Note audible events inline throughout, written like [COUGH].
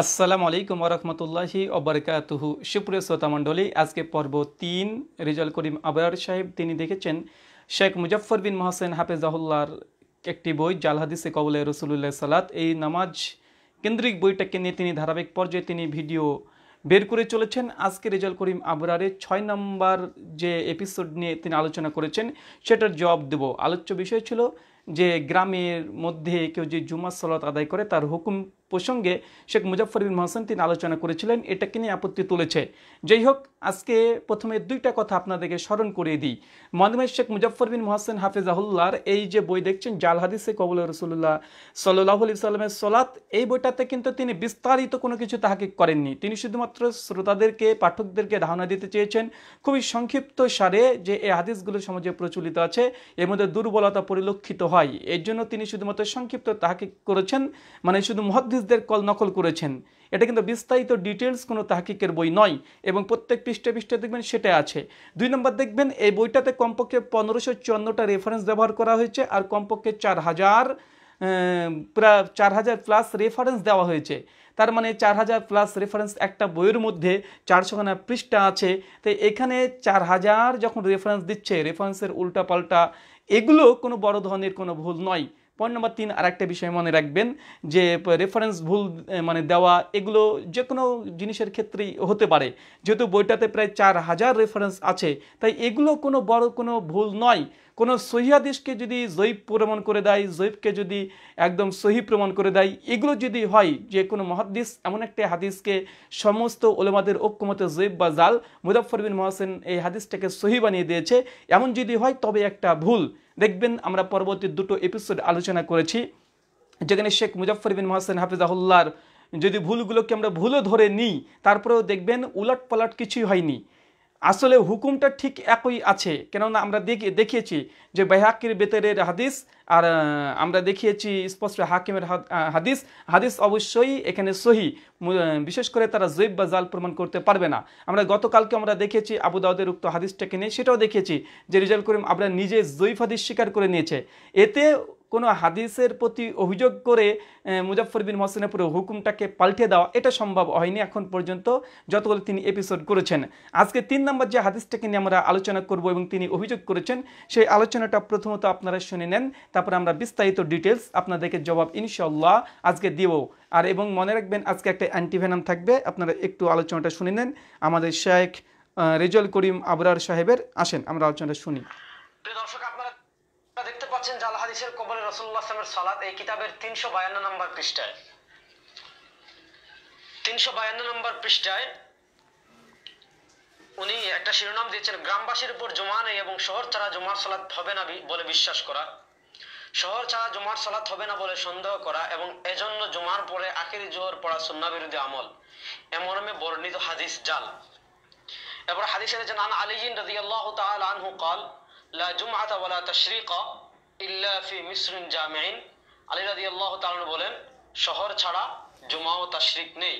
আসসালামু আলাইকুম ওরহমতুল্লাহি অবরকাতুহু সুপ্রিয় শ্রোতামণ্ডলী আজকে পর্ব তিন রিজাল করিম আবরার সাহেব তিনি দেখেছেন শেখ মুজফর বিন মহাসেন হাফেজাহুল্লার একটি বই জালহাদিসে কবলে রসুল্লাহ সালাত এই নামাজ কেন্দ্রিক বইটাকে নিয়ে তিনি ধারাবাহিক পর্যায়ে তিনি ভিডিও বের করে চলেছেন আজকে রেজাল করিম আবরারে ছয় নম্বর যে এপিসোড নিয়ে তিনি আলোচনা করেছেন সেটার জবাব দেব আলোচ্য বিষয় ছিল যে গ্রামের মধ্যে কেউ যে জুমার সলাত আদায় করে তার হুকুম প্রসঙ্গে শেখ মুজাফর বিন তিনি আলোচনা করেছিলেন এটাকে নিয়ে আপত্তি তুলেছে যাই হোক আজকে প্রথমে দুইটা কথা আপনাদেরকে স্মরণ করিয়ে দিই মদমের শেখ মুজাফর বিন মহসান হাফিজাহুল্লার এই যে বই দেখছেন জাল হাদিসে কবুল রসুল্লাহ সাল্লাহ আলি সাল্লামের সলাৎ এই বইটাতে কিন্তু তিনি বিস্তারিত কোনো কিছু তাহাকে করেননি তিনি শুধুমাত্র শ্রোতাদেরকে পাঠকদেরকে ধারণা দিতে চেয়েছেন খুবই সংক্ষিপ্ত সারে যে এই হাদিসগুলো সমাজে প্রচলিত আছে এর মধ্যে দুর্বলতা পরিলক্ষিত হয় এর জন্য তিনি শুধুমাত্র সংক্ষিপ্ত তাহাকে করেছেন মানে শুধু মহাদিস হাদিসদের কল নকল করেছেন এটা কিন্তু বিস্তারিত ডিটেলস কোনো তাহকিকের বই নয় এবং প্রত্যেক পৃষ্ঠে পৃষ্ঠে দেখবেন সেটা আছে দুই নম্বর দেখবেন এই বইটাতে কমপক্ষে পনেরোশো চুয়ান্নটা রেফারেন্স ব্যবহার করা হয়েছে আর কমপক্ষে চার হাজার প্রায় চার হাজার প্লাস রেফারেন্স দেওয়া হয়েছে তার মানে চার হাজার প্লাস রেফারেন্স একটা বইয়ের মধ্যে চারশোখানা পৃষ্ঠা আছে তো এখানে চার হাজার যখন রেফারেন্স দিচ্ছে রেফারেন্সের পাল্টা এগুলো কোনো বড় ধরনের কোনো ভুল নয় পয়েন্ট নম্বর তিন আরেকটা বিষয় মনে রাখবেন যে রেফারেন্স ভুল মানে দেওয়া এগুলো যে কোনো জিনিসের ক্ষেত্রেই হতে পারে যেহেতু বইটাতে প্রায় চার হাজার রেফারেন্স আছে তাই এগুলো কোনো বড় কোনো ভুল নয় কোনো সহিহাদিসকে যদি জৈব প্রমাণ করে দেয় জৈবকে যদি একদম সহি প্রমাণ করে দেয় এগুলো যদি হয় যে কোনো মহাদিশ এমন একটা হাদিসকে সমস্ত ওলেমাদের ঐক্যমতে জৈব বা জাল মুজাফর মহাসেন এই হাদিসটাকে সহি বানিয়ে দিয়েছে এমন যদি হয় তবে একটা ভুল দেখবেন আমরা পরবর্তী দুটো এপিসোড আলোচনা করেছি যেখানে শেখ মুজাফর বিন মহাসেন হাফিজাহুল্লার যদি ভুলগুলোকে আমরা ভুলও ধরে নিই তারপরেও দেখবেন উলট পালট কিছুই হয়নি আসলে হুকুমটা ঠিক একই আছে কেননা আমরা দেখি দেখিয়েছি যে বাইহাকির বেতরের হাদিস আর আমরা দেখিয়েছি স্পষ্ট হাকিমের হাদিস হাদিস অবশ্যই এখানে সহি বিশেষ করে তারা জৈব বা জাল প্রমাণ করতে পারবে না আমরা গতকালকে আমরা দেখেছি আবু দাউদের উক্ত হাদিসটাকে নিয়ে সেটাও দেখেছি যে রিজাল করিম আমরা নিজে জৈব হাদিস স্বীকার করে নিয়েছে এতে কোনো হাদিসের প্রতি অভিযোগ করে মুজাফর বিন মহসিনের পুরো হুকুমটাকে পাল্টে দেওয়া এটা সম্ভব হয়নি এখন পর্যন্ত যতগুলো তিনি এপিসোড করেছেন আজকে তিন নম্বর যে হাদিসটাকে নিয়ে আমরা আলোচনা করব এবং তিনি অভিযোগ করেছেন সেই আলোচনাটা প্রথমত আপনারা শুনে নেন তারপর আমরা বিস্তারিত ডিটেলস আপনাদেরকে জবাব ইনশাল্লাহ আজকে দিব আর এবং মনে রাখবেন আজকে একটা অ্যান্টিভেনাম থাকবে আপনারা একটু আলোচনাটা শুনে নেন আমাদের শেখ রেজল করিম আবরার সাহেবের আসেন আমরা আলোচনাটা শুনি দর্শক পাচ্ছেন জাল হাদিসের কবরে রসুল্লাহ সালামের সালাদ এই কিতাবের তিনশো বায়ান্ন নম্বর পৃষ্ঠায় তিনশো বায়ান্ন নম্বর পৃষ্ঠায় উনি একটা শিরোনাম দিয়েছেন গ্রামবাসীর উপর জমা নেই এবং শহর ছাড়া জমার সালাত হবে না বলে বিশ্বাস করা শহর ছাড়া জমার সালাত হবে না বলে সন্দেহ করা এবং এজন্য জমার পরে আখেরি জোহর পড়া সন্না বিরোধী আমল এমরমে বর্ণিত হাদিস জাল এবার হাদিস এনেছেন আন রাজি আল্লাহ তাল আনহু قال لا جمعة ولا تشريق ইল্লাফি মিসরুন জামাইন আলী রাজি আল্লাহ তালন বলেন শহর ছাড়া জুমা ও তাশরিক নেই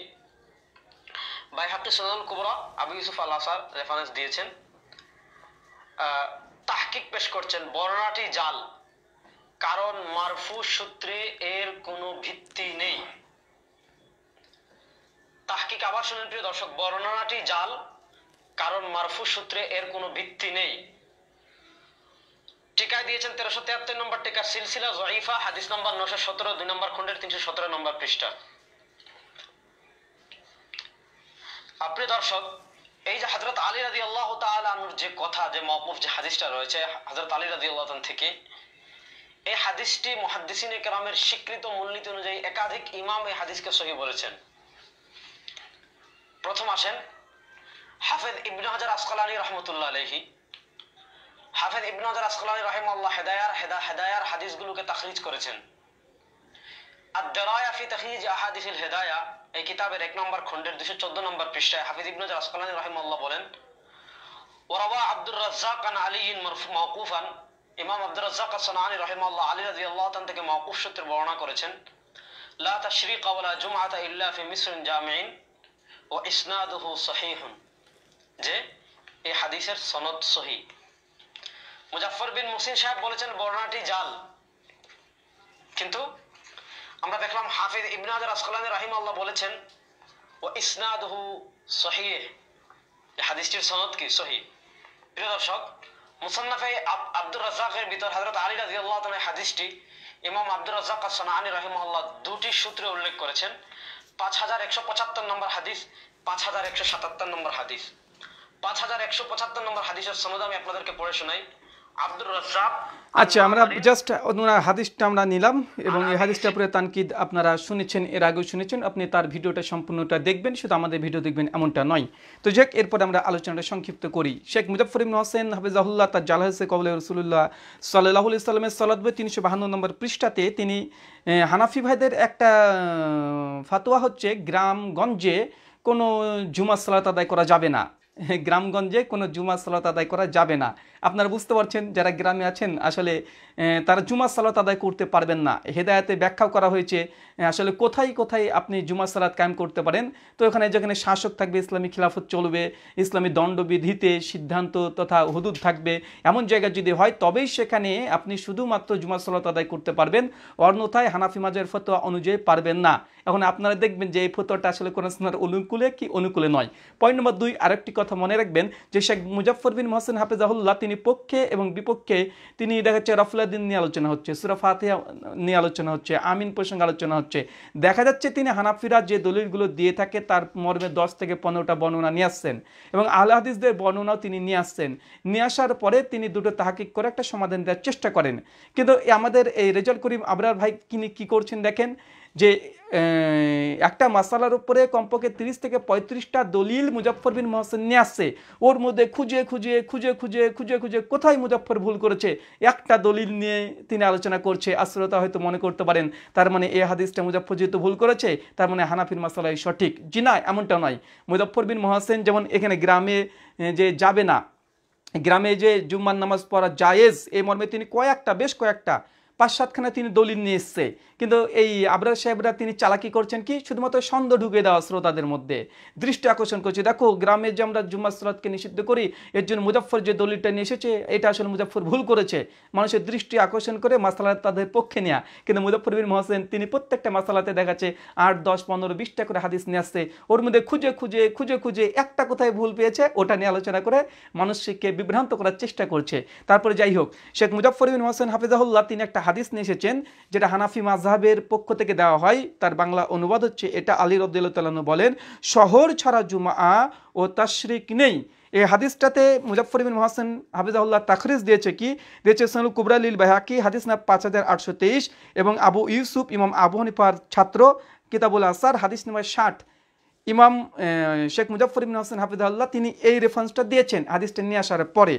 বাইহাকি সোনাল কুবরা আবু ইউসুফ আল আসার রেফারেন্স দিয়েছেন তাহকিক পেশ করছেন বর্ণাটি জাল কারণ মারফু সূত্রে এর কোনো ভিত্তি নেই তাহকিক আবার শুনেন প্রিয় দর্শক বর্ণনাটি জাল কারণ মারফু সূত্রে এর কোনো ভিত্তি নেই টিকায় দিয়েছেন তেরোশো তিয়াত্তর নম্বর টিকা সিলসিলা জয়ফা হাদিস নম্বর নশো সতেরো দুই নম্বর খন্ডের তিনশো সতেরো নম্বর পৃষ্ঠা আপনি দর্শক এই যে হজরত আলী রাজি আল্লাহ তালুর যে কথা যে মকমুফ যে হাদিসটা রয়েছে হজরত আলী রাজি আল্লাহ থেকে এই হাদিসটি মহাদিসিন কেরামের স্বীকৃত মূলনীতি অনুযায়ী একাধিক ইমাম এই হাদিসকে সহি বলেছেন প্রথম আসেন হাফেদ ইবনে হাজার আসকালানি রহমতুল্লাহ আলহী হাফেদ ইবনু হাজার আসকালানি রহিমাল্লাহ হেদায়ার হেদা হেদায়ার হাদিসগুলোকে তাখরিজ করেছেন আদ্দারায়া ফি তাখরিজ আহাদিসিল হেদায়া এই কিতাবের এক নম্বর খণ্ডের দুশো চোদ্দ নম্বর পৃষ্ঠায় হাফিজ ইবনু হাজার আসকালানি রহিমাল্লাহ বলেন ওরাওয়া আব্দুর রাজ্জাক আন আলী আলীন মওকুফান ইমাম আব্দুর রাজ্জাক সানানি রহিমাল্লাহ আলী রাজি আল্লাহ তান থেকে মওকুফ সূত্রে বর্ণনা করেছেন লা তাশরিক ওয়ালা জুমআতা ইল্লা ফি মিসরিন জামিইন ও ইসনাদুহু সহিহুন যে এই হাদিসের সনদ সহি মুজাফর বিন মুসিন সাহেব বলেছেন বর্ণাটি জাল কিন্তু আমরা দেখলাম হাফিজ ইবনাদ রাসকলানি রাহিম আল্লাহ বলেছেন ও ইসনাদহু সহিহ হাদিসটির সনদ কি সহি প্রিয় দর্শক মুসান্নাফে আব্দুর রাজাকের ভিতর হজরত আলী রাজি আল্লাহ হাদিসটি ইমাম আব্দুর রাজাক রাহিম আল্লাহ দুটি সূত্রে উল্লেখ করেছেন পাঁচ হাজার একশো পঁচাত্তর নম্বর হাদিস পাঁচ হাজার একশো সাতাত্তর নম্বর হাদিস পাঁচ হাজার একশো পঁচাত্তর নম্বর হাদিসের সনদ আমি আপনাদেরকে পড়ে শোনাই আচ্ছা আমরা জাস্ট ওনার হাদিসটা আমরা নিলাম এবং এই হাদিসটা পরে তানকিদ আপনারা শুনেছেন এর আগেও শুনেছেন আপনি তার ভিডিওটা সম্পূর্ণটা দেখবেন শুধু আমাদের ভিডিও দেখবেন এমনটা নয় তো যাক এরপর আমরা আলোচনাটা সংক্ষিপ্ত করি শেখ মুজাফর ইমন হোসেন হাফিজাহুল্লাহ তার জালাহসে কবল রসুল্লাহ সাল্লাহ ইসলামের সলাদবে তিনশো বাহান্ন নম্বর পৃষ্ঠাতে তিনি হানাফি ভাইদের একটা ফাতোয়া হচ্ছে গ্রামগঞ্জে কোনো জুমা সালাত আদায় করা যাবে না [LAUGHS] গ্রামগঞ্জে কোনো জুমা সালাত আদায় করা যাবে না আপনারা বুঝতে পারছেন যারা গ্রামে আছেন আসলে তারা জুমার সালাত আদায় করতে পারবেন না হেদায়তে ব্যাখ্যাও করা হয়েছে আসলে কোথায় কোথায় আপনি জুমার সালাত কায়েম করতে পারেন তো এখানে যেখানে শাসক থাকবে ইসলামী খিলাফত চলবে ইসলামী দণ্ডবিধিতে সিদ্ধান্ত তথা হুদুদ থাকবে এমন জায়গা যদি হয় তবেই সেখানে আপনি শুধুমাত্র জুমার সালাত আদায় করতে পারবেন অন্যথায় হানাফি মাজের ফতোয়া অনুযায়ী পারবেন না এখন আপনারা দেখবেন যে এই ফতোয়াটা আসলে কোরআনার অনুকূলে কি অনুকূলে নয় পয়েন্ট নম্বর দুই আরেকটি কথা মনে রাখবেন যে শেখ মুজাফর বিন মোহসেন হাফেজাহুল্লাহ তিনি তিনি পক্ষে এবং বিপক্ষে তিনি দেখা যাচ্ছে রফলাদিন নিয়ে আলোচনা হচ্ছে সুরা ফাতিহা নিয়ে আলোচনা হচ্ছে আমিন প্রসঙ্গে আলোচনা হচ্ছে দেখা যাচ্ছে তিনি হানাফিরা যে দলিলগুলো দিয়ে থাকে তার মর্মে দশ থেকে পনেরোটা বর্ণনা নিয়ে আসছেন এবং আলহাদিসদের বর্ণনাও তিনি নিয়ে আসছেন নিয়ে আসার পরে তিনি দুটো তাহাকিক করে একটা সমাধান দেওয়ার চেষ্টা করেন কিন্তু আমাদের এই রেজাল করিম আবরার ভাই তিনি কী করছেন দেখেন যে একটা মশালার উপরে কমপক্ষে তিরিশ থেকে পঁয়ত্রিশটা দলিল মুজফর বিন মহসেন নিয়ে আসছে ওর মধ্যে খুঁজে খুঁজে খুঁজে খুঁজে খুঁজে খুঁজে কোথায় মুজফর ভুল করেছে একটা দলিল নিয়ে তিনি আলোচনা করছে আশ্রয়তা হয়তো মনে করতে পারেন তার মানে এ হাদিসটা মুজফর যেহেতু ভুল করেছে তার মানে হানাফির মশালাই সঠিক জি না এমনটা নয় মুজফর বিন মোহসেন যেমন এখানে গ্রামে যে যাবে না গ্রামে যে জুম্মান নামাজ পড়া জায়েজ এই মর্মে তিনি কয়েকটা বেশ কয়েকটা পাঁচ সাতখানে তিনি দলিল নিয়ে এসছে কিন্তু এই আবরার সাহেবরা তিনি চালাকি করছেন কি শুধুমাত্র সন্দেহ ঢুকে দেওয়া শ্রোতাদের মধ্যে দৃষ্টি আকর্ষণ করছে দেখো গ্রামে যে আমরা জুম্মা সলাদকে নিষিদ্ধ করি এর জন্য মুজাফর যে দলিলটা নিয়ে এসেছে এটা আসলে মুজাফর ভুল করেছে মানুষের দৃষ্টি আকর্ষণ করে মাসালা তাদের পক্ষে নেয়া কিন্তু মুজাফর বিন মহসেন তিনি প্রত্যেকটা মাসালাতে দেখাচ্ছে আট দশ পনেরো বিশটা করে হাদিস নিয়ে আসছে ওর মধ্যে খুঁজে খুঁজে খুঁজে খুঁজে একটা কোথায় ভুল পেয়েছে ওটা নিয়ে আলোচনা করে মানুষকে বিভ্রান্ত করার চেষ্টা করছে তারপরে যাই হোক শেখ মুজাফর বিন মহসেন হাফিজাহুল্লাহ তিনি একটা হাদিস নিয়ে এসেছেন যেটা হানাফি মাজহা মাঝহাবের পক্ষ থেকে দেওয়া হয় তার বাংলা অনুবাদ হচ্ছে এটা আলী রবদুল্লাহ বলেন শহর ছাড়া জুমা ও তাশরিক নেই এই হাদিসটাতে মুজাফর বিন মহাসেন হাফিজাউল্লাহ তাখরিজ দিয়েছে কি দিয়েছে সনু কুবরালিল বাহাকি হাদিস না পাঁচ হাজার আটশো তেইশ এবং আবু ইউসুফ ইমাম আবু হানিফার ছাত্র কিতাবুল আসার হাদিস নম্বর ষাট ইমাম শেখ মুজাফর ইবিন হাসান হাফিজাউল্লাহ তিনি এই রেফারেন্সটা দিয়েছেন হাদিসটা নিয়ে আসার পরে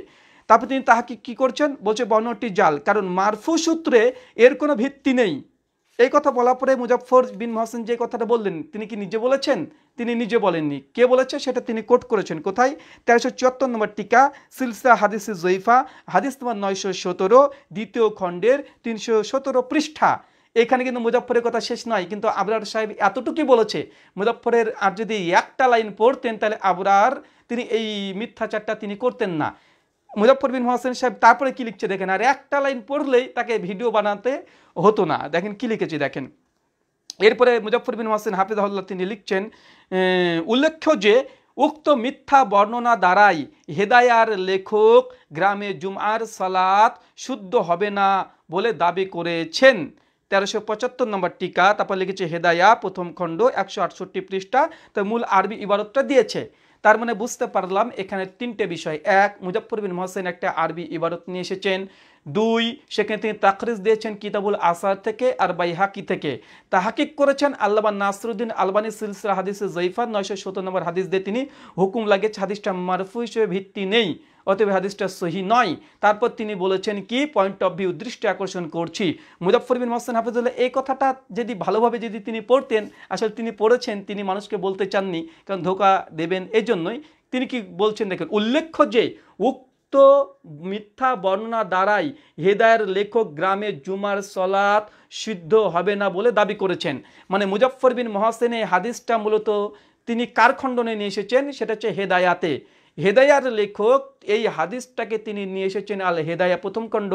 তারপর তিনি তাহাকে কী করছেন বলছে বর্ণটি জাল কারণ মারফু সূত্রে এর কোনো ভিত্তি নেই এই কথা বলার পরে মুজাফর বিন মহসেন যে কথাটা বললেন তিনি কি নিজে বলেছেন তিনি নিজে বলেননি কে বলেছে সেটা তিনি কোট করেছেন কোথায় তেরোশো চুয়াত্তর নম্বর টিকা সিলসা হাদিস জৈফা হাদিস নম্বর নয়শো সতেরো দ্বিতীয় খণ্ডের তিনশো সতেরো পৃষ্ঠা এখানে কিন্তু মুজাফরের কথা শেষ নয় কিন্তু আবরার সাহেব এতটুকুই বলেছে মুজাফরের আর যদি একটা লাইন পড়তেন তাহলে আবরার তিনি এই মিথ্যাচারটা তিনি করতেন না মুজাফর বিন হোসেন সাহেব তারপরে কি লিখছে দেখেন আর একটা লাইন পড়লেই তাকে ভিডিও বানাতে হতো না দেখেন কি লিখেছে দেখেন এরপরে মুজাফর বিন হোসেন হাফিজাহুল্লাহ তিনি লিখছেন উল্লেখ্য যে উক্ত মিথ্যা বর্ণনা দ্বারাই হেদায়ার লেখক গ্রামে জুমার সালাত শুদ্ধ হবে না বলে দাবি করেছেন তেরোশো পঁচাত্তর নম্বর টিকা তারপর লিখেছে হেদায়া প্রথম খণ্ড একশো আটষট্টি পৃষ্ঠা তো মূল আরবি ইবারতটা দিয়েছে তার মানে বুঝতে পারলাম এখানে তিনটে বিষয় এক মুজফর বিন মহসেন একটা আরবি ইবারত নিয়ে এসেছেন দুই সেখানে তিনি তাকরিজ দিয়েছেন কিতাবুল আসার থেকে আর বাই হাকি থেকে তাহাকিক করেছেন আল্লাবা নাসরুদ্দিন আলবানি সিলসিলা হাদিসে জৈফা নয়শো সত্তর নম্বর হাদিস দিয়ে তিনি হুকুম লাগে হাদিসটা মারফু হিসেবে ভিত্তি নেই অতএব হাদিসটা সহি নয় তারপর তিনি বলেছেন কি পয়েন্ট অফ ভিউ দৃষ্টি আকর্ষণ করছি মুজাফর বিন মোসেন হাফিজুল্লাহ এই কথাটা যদি ভালোভাবে যদি তিনি পড়তেন আসলে তিনি পড়েছেন তিনি মানুষকে বলতে চাননি কারণ ধোকা দেবেন এজন্যই তিনি কি বলছেন দেখেন উল্লেখ্য যে উক্ত মিথ্যা বর্ণনা দ্বারাই হেদায়ের লেখক গ্রামে জুমার সলাৎ সিদ্ধ হবে না বলে দাবি করেছেন মানে মুজাফর বিন মহাসেন এই হাদিসটা মূলত তিনি কার খণ্ডনে নিয়ে এসেছেন সেটা হচ্ছে হেদায়াতে হেদায়ার লেখক এই হাদিসটাকে তিনি নিয়ে এসেছেন আল হেদায়া প্রথম খণ্ড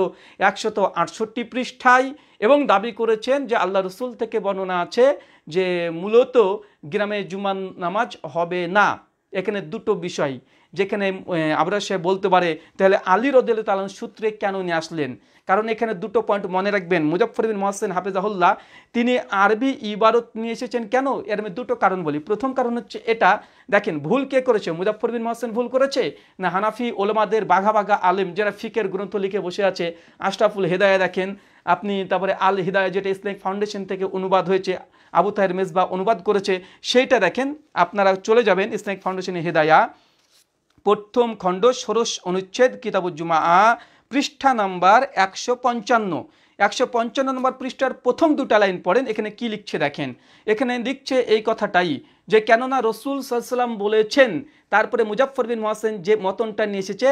একশত আটষট্টি পৃষ্ঠায় এবং দাবি করেছেন যে আল্লাহ রসুল থেকে বর্ণনা আছে যে মূলত গ্রামে জুমান নামাজ হবে না এখানে দুটো বিষয় যেখানে আবরাজ সাহেব বলতে পারে তাহলে আলী রদেল তালান সূত্রে কেন নিয়ে আসলেন কারণ এখানে দুটো পয়েন্ট মনে রাখবেন মুজফর বিন মোহসেন হাফেজাহুল্লাহ তিনি আরবি ইবারত নিয়ে এসেছেন কেন এর আমি দুটো কারণ বলি প্রথম কারণ হচ্ছে এটা দেখেন ভুল কে করেছে মুজফর বিন ভুল করেছে না হানাফি ওলমাদের বাঘা বাঘা আলেম যারা ফিকের গ্রন্থ লিখে বসে আছে আশরাফুল হেদায়া দেখেন আপনি তারপরে আল হিদায়া যেটা ইসলামিক ফাউন্ডেশন থেকে অনুবাদ হয়েছে আবু তাহের মেজবা অনুবাদ করেছে সেইটা দেখেন আপনারা চলে যাবেন ইসলামিক ফাউন্ডেশনে হেদায়া প্রথম খণ্ড ষোড়শ অনুচ্ছেদ কিতাবুজ্জুমা আ পৃষ্ঠা নাম্বার একশো পঞ্চান্ন একশো পঞ্চান্ন নম্বর পৃষ্ঠার প্রথম দুটা লাইন পড়েন এখানে কি লিখছে দেখেন এখানে লিখছে এই কথাটাই যে কেননা রসুল সাল্লাম বলেছেন তারপরে মুজাফর বিন মহাসেন যে মতনটা নিয়ে এসেছে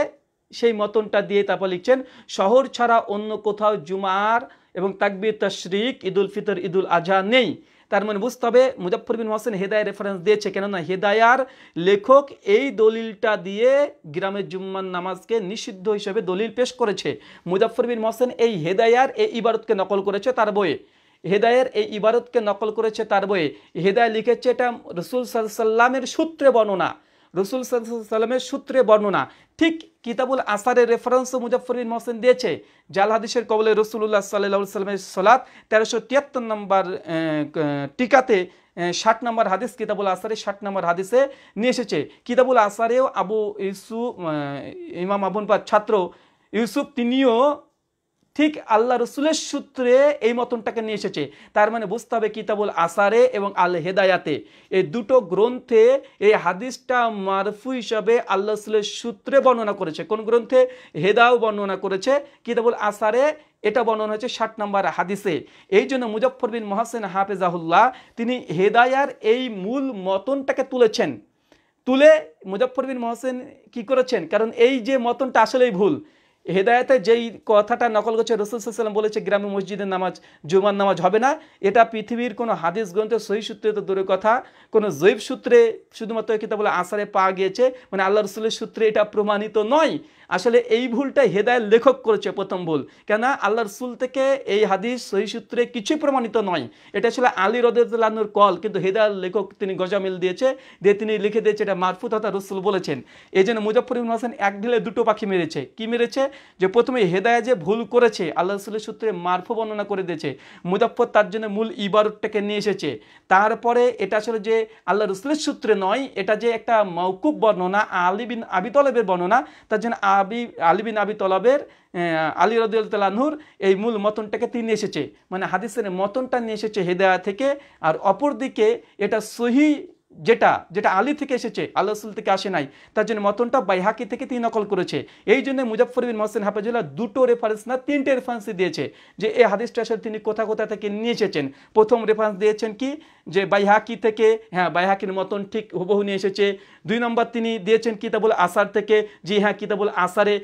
সেই মতনটা দিয়ে তারপর লিখছেন শহর ছাড়া অন্য কোথাও জুমার এবং তাকবির তশরিক ঈদুল ফিতর ঈদুল আজহা নেই তার মানে বুঝতে হবে মুজাফর বিন হোসেন হেদায় রেফারেন্স দিয়েছে কেননা হেদায়ার লেখক এই দলিলটা দিয়ে গ্রামের জুম্মান নামাজকে নিষিদ্ধ হিসেবে দলিল পেশ করেছে মুজাফর বিন হোসেন এই হেদায়ার এই ইবারতকে নকল করেছে তার বইয়ে হেদায়ের এই ইবারতকে নকল করেছে তার বইয়ে হেদায় লিখেছে এটা রসুল সাল্লামের সূত্রে বর্ণনা রসুল সাল্লামের সূত্রে বর্ণনা ঠিক কিতাবুল আসারের রেফারেন্স মুজাফরিন মোহসেন দিয়েছে জাল হাদিসের কবলে রসুল্লাহ সাল্লাহ সাল্লামের সলাদ তেরোশো তিয়াত্তর নম্বর টিকাতে ষাট নম্বর হাদিস কিতাবুল আসারে ষাট নম্বর হাদিসে নিয়ে এসেছে কিতাবুল আসারেও আবু ইসু ইমাম আবুনপার ছাত্র ইউসুফ তিনিও ঠিক আল্লাহ রসুলের সূত্রে এই মতনটাকে নিয়ে এসেছে তার মানে বুঝতে হবে কিতাবুল আসারে এবং আল হেদায়াতে এই দুটো গ্রন্থে এই হাদিসটা মারফু হিসাবে আল্লাহ রসুলের সূত্রে বর্ণনা করেছে কোন গ্রন্থে হেদাও বর্ণনা করেছে কিতাবুল আসারে এটা বর্ণনা হয়েছে ষাট নম্বর হাদিসে এই জন্য মুজফর বিন মহাসেন হাফেজাহুল্লাহ তিনি হেদায়ার এই মূল মতনটাকে তুলেছেন তুলে মুজফর বিন মহসেন কি করেছেন কারণ এই যে মতনটা আসলেই ভুল হেদায়তে যেই কথাটা নকল করছে সাল্লাম বলেছে গ্রামে মসজিদের নামাজ জুমার নামাজ হবে না এটা পৃথিবীর কোনো হাদিস গ্রন্থে সহি সূত্রে তো দূরের কথা কোনো জৈব সূত্রে শুধুমাত্র বলে আসারে পাওয়া গিয়েছে মানে আল্লাহ রসুলের সূত্রে এটা প্রমাণিত নয় আসলে এই ভুলটা হেদায় লেখক করেছে প্রথম ভুল কেন আল্লাহ রসুল থেকে এই হাদিস সহি সূত্রে কিছুই প্রমাণিত নয় এটা ছিল আলী রদুল্লাহনুর কল কিন্তু হেদায় লেখক তিনি গজামিল দিয়েছে দিয়ে তিনি লিখে দিয়েছে এটা মারফুত হতা রসুল বলেছেন এই জন্য মুজফ্ফর হাসান এক ঢিলে দুটো পাখি মেরেছে কি মেরেছে যে প্রথমে হেদায়া যে ভুল করেছে আল্লাহ রসুলের সূত্রে মারফ বর্ণনা করে দিয়েছে মুজাফর তার জন্য মূল ইবারতটাকে নিয়ে এসেছে তারপরে এটা আসলে যে আল্লাহ রসুলের সূত্রে নয় এটা যে একটা মৌকুব বর্ণনা আলিবিন আবি তলবের বর্ণনা তার জন্য আবি আলিবিন আবি তলবের আলী রদুল্লাহনুর এই মূল মতনটাকে তিনি এসেছে মানে হাদিসের মতনটা নিয়ে এসেছে হেদায়া থেকে আর অপরদিকে এটা সহি যেটা যেটা আলী থেকে এসেছে আল্লাহ রসুল থেকে আসে নাই তার জন্য মতনটা বাইহাকি থেকে তিনি নকল করেছে এই জন্য বিন মহসেন হাফেজুল্লাহ দুটো রেফারেন্স না তিনটে রেফারেন্স দিয়েছে যে এই হাদিসটা আসলে তিনি কোথা কোথা থেকে নিয়ে এসেছেন প্রথম রেফারেন্স দিয়েছেন কি যে বাইহাকি থেকে হ্যাঁ বাইহাকির মতন ঠিক হুবহু নিয়ে এসেছে দুই নম্বর তিনি দিয়েছেন কিতাবুল আসার থেকে যে হ্যাঁ কিতাবুল আসারে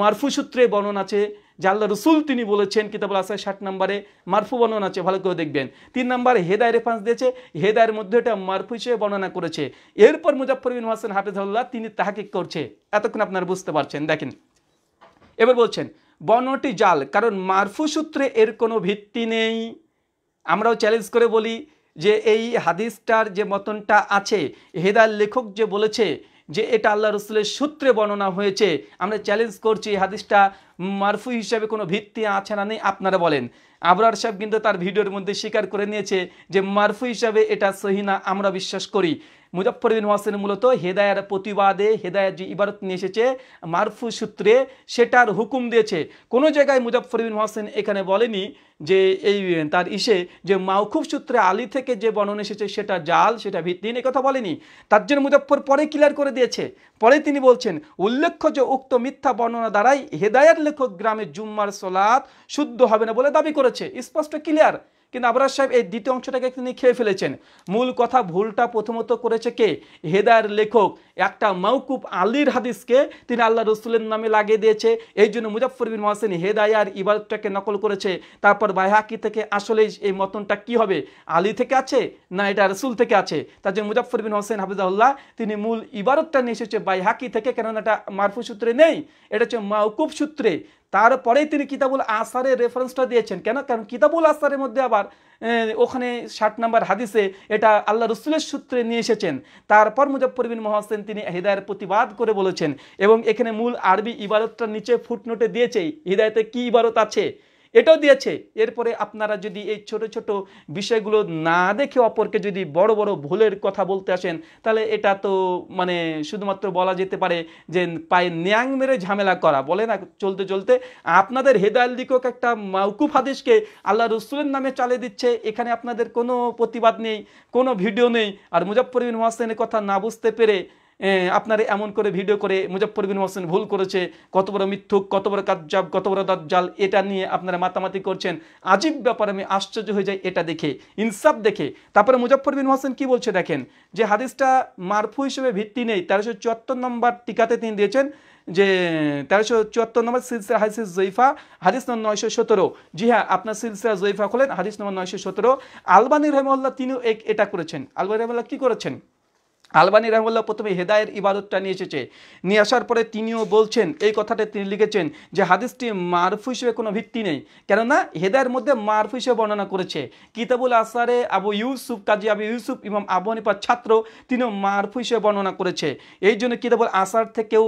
মারফু সূত্রে বর্ণনা আছে যে আল্লাহ রসুল তিনি বলেছেন কিতাবুল আসার ষাট নম্বরে মারফু বর্ণনা আছে ভালো করে দেখবেন তিন নম্বরে হেদায় রেফারেন্স দিয়েছে হেদায়ের মধ্যে এটা মারফু হিসেবে বর্ণনা করেছে এরপর মুজাফর বিন হাসান হাফিজাল্লাহ তিনি তাহাকিক করছে এতক্ষণ আপনারা বুঝতে পারছেন দেখেন এবার বলছেন বর্ণটি জাল কারণ মারফু সূত্রে এর কোনো ভিত্তি নেই আমরাও চ্যালেঞ্জ করে বলি যে এই হাদিসটার যে মতনটা আছে হেদার লেখক যে বলেছে যে এটা আল্লাহ রসুলের সূত্রে বর্ণনা হয়েছে আমরা চ্যালেঞ্জ করছি হাদিসটা মারফু হিসাবে কোনো ভিত্তি আছে না নেই আপনারা বলেন আবরার সাহেব কিন্তু তার ভিডিওর মধ্যে স্বীকার করে নিয়েছে যে মারফু হিসাবে এটা সহি না আমরা বিশ্বাস করি মুজফরুদ্দিন ওয়াসিন মূলত হেদায়ের প্রতিবাদে হেদায়ের যে ইবারত নিয়ে এসেছে মারফু সূত্রে সেটার হুকুম দিয়েছে কোনো জায়গায় মুজফরুদ্দিন ওয়াসিন এখানে বলেনি যে এই তার ইসে যে মাউকুফ সূত্রে আলী থেকে যে বর্ণন এসেছে সেটা জাল সেটা ভিত্তিহীন কথা বলেনি তার জন্য মুজফর পরে ক্লিয়ার করে দিয়েছে পরে তিনি বলছেন উল্লেখ্য যে উক্ত মিথ্যা বর্ণনা দ্বারাই হেদায়ের লেখক গ্রামে জুম্মার সোলাত শুদ্ধ হবে না বলে দাবি করেছে স্পষ্ট ক্লিয়ার কিন্তু আবরাজ সাহেব এই দ্বিতীয় অংশটাকে তিনি খেয়ে ফেলেছেন মূল কথা ভুলটা প্রথমত করেছে কে হেদার লেখক একটা মৌকুব আলীর হাদিসকে তিনি আল্লাহ রসুলের নামে লাগিয়ে দিয়েছে এই জন্য মুজাফর বিন মহাসিন হেদায়ার ইবাদতটাকে নকল করেছে তারপর বাইহাকি থেকে আসলে এই মতনটা কি হবে আলী থেকে আছে না এটা রসুল থেকে আছে তার জন্য মুজাফর বিন হোসেন হাফিজাউল্লাহ তিনি মূল ইবাদতটা নিয়ে এসেছে বাইহাকি থেকে কেননা এটা মারফু সূত্রে নেই এটা হচ্ছে মাউকুব সূত্রে তারপরেই তিনি কিতাবুল আসারের রেফারেন্সটা দিয়েছেন কেন কারণ কিতাবুল আসারের মধ্যে আবার ওখানে ষাট নাম্বার হাদিসে এটা আল্লাহ রসুলের সূত্রে নিয়ে এসেছেন তারপর মুজফরবিন মহাসেন তিনি হৃদায়ের প্রতিবাদ করে বলেছেন এবং এখানে মূল আরবি ইবারতটা নিচে ফুটনোটে দিয়েছে হৃদায়তে কি ইবারত আছে এটাও দিয়েছে এরপরে আপনারা যদি এই ছোট ছোট বিষয়গুলো না দেখে অপরকে যদি বড় বড় ভুলের কথা বলতে আসেন তাহলে এটা তো মানে শুধুমাত্র বলা যেতে পারে যে পায়ে ন্যাং মেরে ঝামেলা করা বলে না চলতে চলতে আপনাদের হেদায়ল দিকক একটা মাউকুফ হাদিসকে আল্লাহ রসুলের নামে চালে দিচ্ছে এখানে আপনাদের কোনো প্রতিবাদ নেই কোনো ভিডিও নেই আর মুজাফর বিন কথা না বুঝতে পেরে আপনার এমন করে ভিডিও করে মুজফর হোসেন ভুল করেছে কত বড় মিথ্যুক কত বড় কাজজাব কত বড় দাজ্জাল এটা নিয়ে আপনারা মাতামাতি করছেন আজীব ব্যাপারে আমি আশ্চর্য হয়ে যাই এটা দেখে ইনসাফ দেখে তারপরে মুজফ্ফরবিন হোসেন কি বলছে দেখেন যে হাদিসটা মারফু হিসেবে ভিত্তি নেই তেরোশো চুয়াত্তর নম্বর টিকাতে তিনি দিয়েছেন যে তেরোশো চুয়াত্তর নম্বর সিলসিলা হাদিস জৈফা হাদিস নম্বর নয়শো সতেরো জি হ্যাঁ আপনার সিলসিলা জৈফা খোলেন হাদিস নম্বর নয়শো সতেরো আলবানি রহমাল্লাহ তিনিও এক এটা করেছেন আলবানি রহমাল্লাহ কী করেছেন আলবানি রহমুল্লাহ প্রথমে হেদায়ের ইবাদতটা নিয়ে এসেছে নিয়ে আসার পরে তিনিও বলছেন এই কথাটা তিনি লিখেছেন যে হাদিসটি মারফু হিসেবে কোনো ভিত্তি নেই কেননা হেদায়ের মধ্যে মারফু হিসেবে বর্ণনা করেছে কিতাবুল আসারে আবু ইউসুফ কাজী আবু ইউসুফ ইমাম আবু ছাত্র তিনিও মারফু হিসেবে বর্ণনা করেছে এই জন্য কিতাবুল আসার থেকেও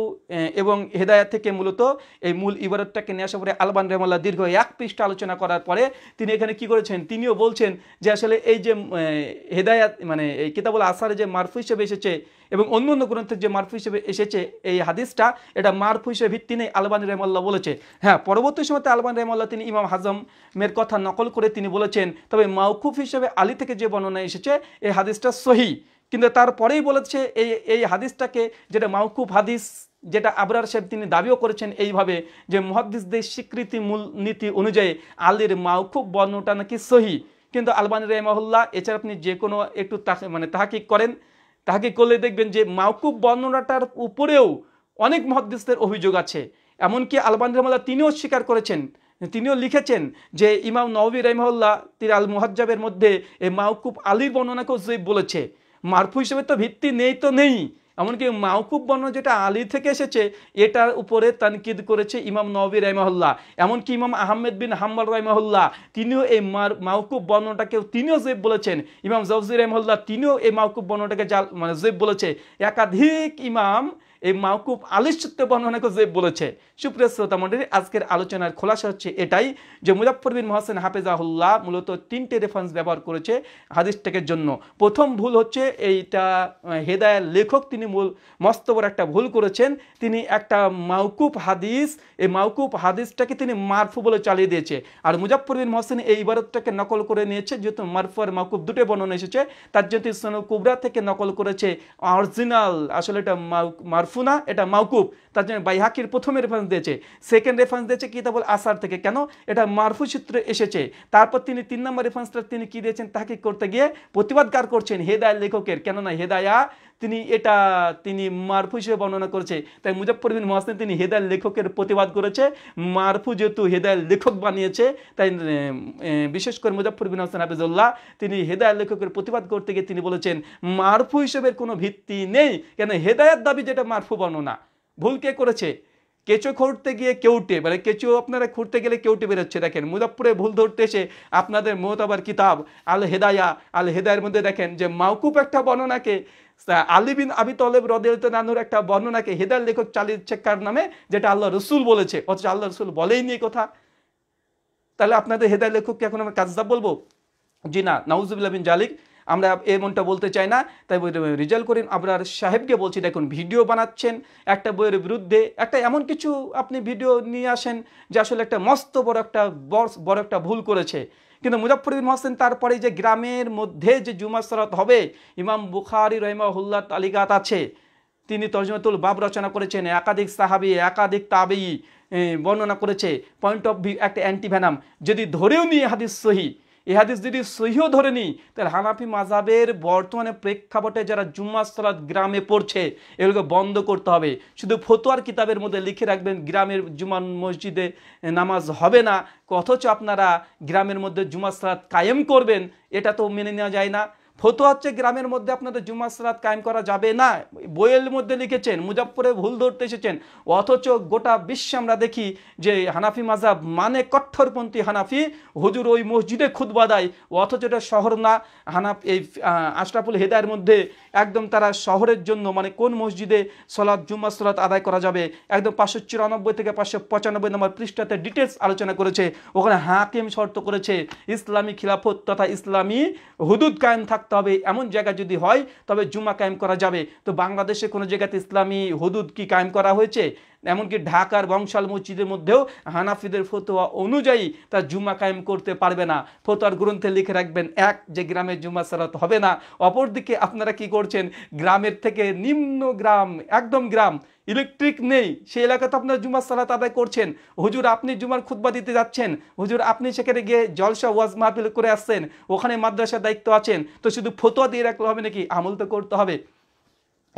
এবং হেদায়ের থেকে মূলত এই মূল ইবাদতটাকে নিয়ে আসার পরে আলবান রহমুল্লাহ দীর্ঘ এক পৃষ্ঠা আলোচনা করার পরে তিনি এখানে কি করেছেন তিনিও বলছেন যে আসলে এই যে হেদায়াত মানে এই কিতাবুল আসারে যে মারফু হিসেবে এসেছে এবং অন্য অন্য গ্রন্থের যে মারফু হিসেবে এসেছে এই হাদিসটা এটা মারফু হিসেবে ভিত্তি নেই আলবানি রহমাল্লাহ বলেছে হ্যাঁ পরবর্তী সময়তে আলবান রহমাল্লাহ তিনি ইমাম হাজমের কথা নকল করে তিনি বলেছেন তবে মাউকুফ হিসেবে আলী থেকে যে বর্ণনা এসেছে এই হাদিসটা সহি কিন্তু তারপরেই বলেছে এই এই হাদিসটাকে যেটা মাউকুফ হাদিস যেটা আবরার সাহেব তিনি দাবিও করেছেন এইভাবে যে মহাদিসদের স্বীকৃতি মূল নীতি অনুযায়ী আলীর মাউকুফ বর্ণটা নাকি সহি কিন্তু আলবানি রহমাহুল্লাহ এছাড়া আপনি যে কোনো একটু মানে তাহাকিক করেন তাহাকে করলে দেখবেন যে মাউকুব বর্ণনাটার উপরেও অনেক মহাদ্দিসদের অভিযোগ আছে এমনকি আলবান রহমাল্লাহ তিনিও স্বীকার করেছেন তিনিও লিখেছেন যে ইমাম নবী রহমাল্লাহ তিনি আল মুহাজ্জাবের মধ্যে এই মাউকুব আলীর বর্ণনাকেও জৈব বলেছে মারফু হিসেবে তো ভিত্তি নেই তো নেই এমনকি মাহকুব বর্ণ যেটা আলী থেকে এসেছে এটার উপরে তানকিদ করেছে ইমাম নবী রহমহল্লা এমনকি ইমাম আহমেদ বিন হাম্মাল রহমহল্লা তিনিও এই মাউকুব বর্ণটাকেও তিনিও জেব বলেছেন ইমাম জফজির রহমহল্লা তিনিও এই মাহকুব বর্ণটাকে জাল মানে জেব বলেছে একাধিক ইমাম এই মাওকুফ আলিসত্ব বর্ণনা করে বলেছে সুপ্রিয় শ্রোতা মন্ডলী আজকের আলোচনার খোলাসা হচ্ছে এটাই যে মুজাফর বিন মহাসেন হাফেজাহুল্লাহ মূলত তিনটে রেফারেন্স ব্যবহার করেছে হাদিসটাকের জন্য প্রথম ভুল হচ্ছে এইটা হেদায়ের লেখক তিনি মূল মস্তবর একটা ভুল করেছেন তিনি একটা মাউকুব হাদিস এই মাউকুব হাদিসটাকে তিনি মারফু বলে চালিয়ে দিয়েছে আর মুজাফর বিন মহসেন এই ইবারতটাকে নকল করে নিয়েছে যেহেতু মারফু আর মাউকুব দুটো বর্ণনা এসেছে তার জন্য সোনকুবরা থেকে নকল করেছে অরিজিনাল আসলে এটা মারফু মারফুনা এটা মাউকুব তার জন্য বাইহাকির প্রথমে রেফারেন্স দিয়েছে সেকেন্ড রেফারেন্স দিয়েছে কিতাবুল আসার থেকে কেন এটা মারফু সূত্রে এসেছে তারপর তিনি তিন নম্বর রেফারেন্সটা তিনি কি দিয়েছেন তাকে করতে গিয়ে প্রতিবাদ কার করছেন হেদায় লেখকের কেননা হেদায়া তিনি এটা তিনি মারফু হিসেবে বর্ণনা করেছে তাই মুজাফর বিন মহাসিন তিনি হেদায়ের লেখকের প্রতিবাদ করেছে মারফু যেহেতু হেদায় লেখক বানিয়েছে তাই বিশেষ করে মুজাফর বিন হাসান হাফিজুল্লাহ তিনি হেদায় লেখকের প্রতিবাদ করতে গিয়ে তিনি বলেছেন মারফু হিসেবে কোনো ভিত্তি নেই কেন হেদায়ের দাবি যেটা মারফু বর্ণনা ভুল কে করেছে কেঁচো খুঁড়তে গিয়ে কেউটে মানে কেঁচো আপনারা খুঁড়তে গেলে কেউটে বেরোচ্ছে দেখেন মুজফ্ফরে ভুল ধরতে এসে আপনাদের মোহতাবার কিতাব আল হেদায়া আল হেদায়ের মধ্যে দেখেন যে মাউকুপ একটা বর্ণনাকে আলিবিন আবি তলেব রদানুর একটা বর্ণনাকে হেদার লেখক চালির চেকার নামে যেটা আল্লাহ রসুল বলেছে অথচ আল্লাহ রসুল বলেই নিয়ে কথা তাহলে আপনাদের হেদার লেখককে এখন আমরা কাজদাব বলবো জি না নাউজুবিল্লা বিন জালিক আমরা এমনটা বলতে চাই না তাই রিজাল্ট করেন আপনার সাহেবকে বলছি দেখুন ভিডিও বানাচ্ছেন একটা বইয়ের বিরুদ্ধে একটা এমন কিছু আপনি ভিডিও নিয়ে আসেন যে আসলে একটা মস্ত বড় একটা বড় একটা ভুল করেছে কিন্তু মুজাফরুদ্দিন মহসেন তারপরে যে গ্রামের মধ্যে যে জুমা সরত হবে ইমাম বুখারি রহিমাহুল্লাহ তালিকাত আছে তিনি তর্জমাতুল বাব রচনা করেছেন একাধিক সাহাবি একাধিক তাবেই বর্ণনা করেছে পয়েন্ট অফ ভিউ একটা অ্যান্টিভ্যানাম যদি ধরেও নিয়ে হাদিস সহি এ হাদিস যদি সহিও ধরে নিই তাহলে হানাফি মাজাবের বর্তমানে প্রেক্ষাপটে যারা জুম্মা সালাদ গ্রামে পড়ছে এগুলোকে বন্ধ করতে হবে শুধু ফতোয়ার কিতাবের মধ্যে লিখে রাখবেন গ্রামের জুমান মসজিদে নামাজ হবে না অথচ আপনারা গ্রামের মধ্যে জুম্মা সালাদ কায়েম করবেন এটা তো মেনে নেওয়া যায় না ফতোয়া হচ্ছে গ্রামের মধ্যে আপনাদের জুমা সালাত কায়েম করা যাবে না বইয়ের মধ্যে লিখেছেন মুজাফরে ভুল ধরতে এসেছেন অথচ গোটা বিশ্বে আমরা দেখি যে হানাফি মাজাব মানে কট্টরপন্থী হানাফি হুজুর ওই মসজিদে খুদবা দেয় অথচ এটা শহর না হানাফ এই আশরাফুল হেদায়ের মধ্যে একদম তারা শহরের জন্য মানে কোন মসজিদে সলাদ জুম্মা সলাত আদায় করা যাবে একদম পাঁচশো চুরানব্বই থেকে পাঁচশো পঁচানব্বই নম্বর পৃষ্ঠাতে ডিটেলস আলোচনা করেছে ওখানে হাকিম শর্ত করেছে ইসলামী খিলাফত তথা ইসলামী হুদুদ কায়েম থাকতে তবে হবে এমন জায়গা যদি হয় তবে জুমা কায়েম করা যাবে তো বাংলাদেশে কোনো জায়গাতে ইসলামী হদুদ কি কায়েম করা হয়েছে এমনকি ঢাকার বংশাল মসজিদের মধ্যেও হানাফিদের ফতোয়া অনুযায়ী তার জুমা কায়েম করতে পারবে না ফতোয়ার গ্রন্থে লিখে রাখবেন এক যে গ্রামে জুমা সালাত হবে না অপরদিকে আপনারা কি করছেন গ্রামের থেকে নিম্ন গ্রাম একদম গ্রাম ইলেকট্রিক নেই সেই এলাকাতে আপনার জুমার সালাত আদায় করছেন হুজুর আপনি জুমার খুতবা দিতে যাচ্ছেন হুজুর আপনি সেখানে গিয়ে জলসা ওয়াজ মাহফিল করে আসছেন ওখানে মাদ্রাসার দায়িত্ব আছেন তো শুধু ফতোয়া দিয়ে রাখলে হবে নাকি আমল তো করতে হবে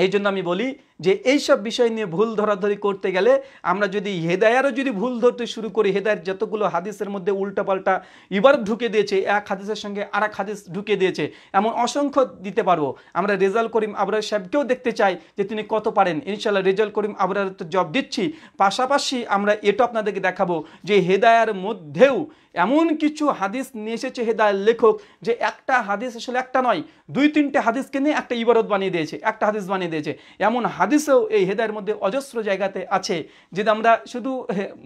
এই জন্য আমি বলি যে এইসব বিষয় নিয়ে ভুল ধরাধরি করতে গেলে আমরা যদি হেদায়ারও যদি ভুল ধরতে শুরু করি হেদায়ের যতগুলো হাদিসের মধ্যে উল্টাপাল্টা ইবার ঢুকে দিয়েছে এক হাদিসের সঙ্গে আর এক হাদিস ঢুকে দিয়েছে এমন অসংখ্য দিতে পারবো আমরা রেজাল করিম আবরার সাহেবকেও দেখতে চাই যে তিনি কত পারেন ইনশাল্লাহ রেজাল করিম আবরার তো জব দিচ্ছি পাশাপাশি আমরা এটা আপনাদেরকে দেখাবো যে হেদায়ার মধ্যেও এমন কিছু হাদিস নিয়ে এসেছে হেদায়ের লেখক যে একটা হাদিস আসলে একটা নয় দুই তিনটে হাদিসকে নিয়ে একটা ইবারত বানিয়ে দিয়েছে একটা হাদিস বানিয়ে দিয়েছে এমন হাদিসেও এই হেদায়ের মধ্যে অজস্র জায়গাতে আছে যদি আমরা শুধু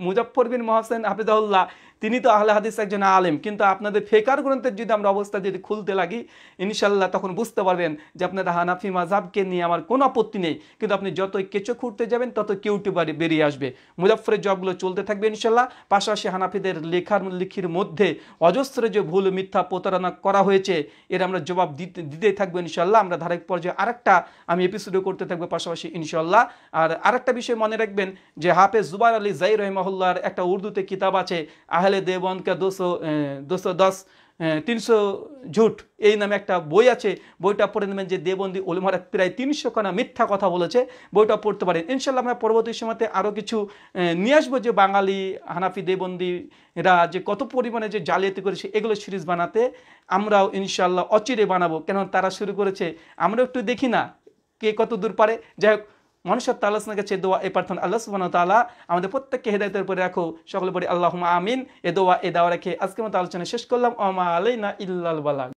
মুজাফর বিন মহাসেন হাফিজাউল্লাহ তিনি তো আহলে হাদিস একজন আলেম কিন্তু আপনাদের ফেকার গ্রন্থের যদি আমরা অবস্থা যদি খুলতে লাগি ইনশাল্লাহ তখন বুঝতে পারবেন যে আপনারা হানাফি মাজাবকে নিয়ে আমার কোনো আপত্তি নেই কিন্তু আপনি যত কেঁচো খুঁড়তে যাবেন তত কেউটি বেরিয়ে আসবে মুজাফরের জবগুলো চলতে থাকবে ইনশাল্লাহ পাশাপাশি হানাফিদের লেখার লিখির মধ্যে অজস্র যে ভুল মিথ্যা প্রতারণা করা হয়েছে এর আমরা জবাব দিতে থাকবো ইনশাল্লাহ আমরা ধারেক পর্যায়ে আরেকটা আমি এপিসোডও করতে থাকবো পাশাপাশি ইনশাল্লাহ আর আরেকটা বিষয় মনে রাখবেন যে হাফেজ জুবার আলী জাই রহমাহুল্লার একটা উর্দুতে কিতাব আছে আহ আহলে দেবন্দ দুশো দুশো দশ তিনশো ঝুট এই নামে একটা বই আছে বইটা পড়ে নেবেন যে দেবন্দি ওলিমারা প্রায় তিনশো কানা মিথ্যা কথা বলেছে বইটা পড়তে পারেন ইনশাল্লাহ আমরা পরবর্তী সময়তে আরও কিছু নিয়ে আসবো যে বাঙালি হানাফি দেবন্দিরা যে কত পরিমাণে যে জালিয়াতি করেছে এগুলো সিরিজ বানাতে আমরাও ইনশাল্লাহ অচিরে বানাবো কেন তারা শুরু করেছে আমরা একটু দেখি না কে কত দূর পারে যাই হোক মনুষ্যত্ব না কাছে দোয়া এ প্রার্থনা আল্লাহ সুবাহ তালা আমাদের প্রত্যেককে হেদায়তের উপরে রাখো সকলে পরে আল্লাহ আমিন এ দোয়া এ দাওয়া রেখে আজকে মতো আলোচনা শেষ করলাম আমা আলাইনা ইল্লাল বালাগ